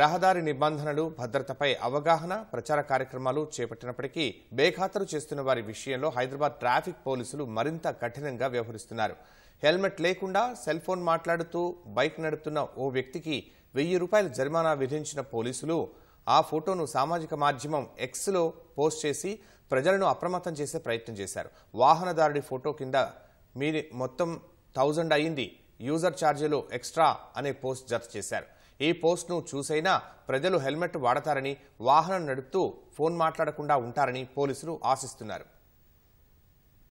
రహదారి నిబంధనలు భద్రతపై అవగాహన ప్రచార కార్యక్రమాలు చేపట్టినప్పటికీ బేఖాతరు చేస్తున్న వారి విషయంలో హైదరాబాద్ ట్రాఫిక్ పోలీసులు మరింత కఠినంగా వ్యవహరిస్తున్నారు హెల్మెట్ లేకుండా సెల్ ఫోన్ మాట్లాడుతూ బైక్ నడుపుతున్న ఓ వ్యక్తికి వెయ్యి రూపాయల జరిమానా విధించిన పోలీసులు ఆ ఫోటోను సామాజిక మాధ్యమం ఎక్స్లో పోస్ట్ చేసి ప్రజలను అప్రమత్తం చేసే ప్రయత్నం చేశారు వాహనదారుడి ఫోటో కింద మీరు మొత్తం థౌజండ్ అయ్యింది యూజర్ ఛార్జీలు ఎక్స్ట్రా అనే పోస్ట్ జత చేశారు ఈ పోస్ట్ను చూసైనా ప్రజలు హెల్మెట్ వాడతారని వాహనం నడుపుతూ ఫోన్ మాట్లాడకుండా ఉంటారని పోలీసులు ఆశిస్తున్నారు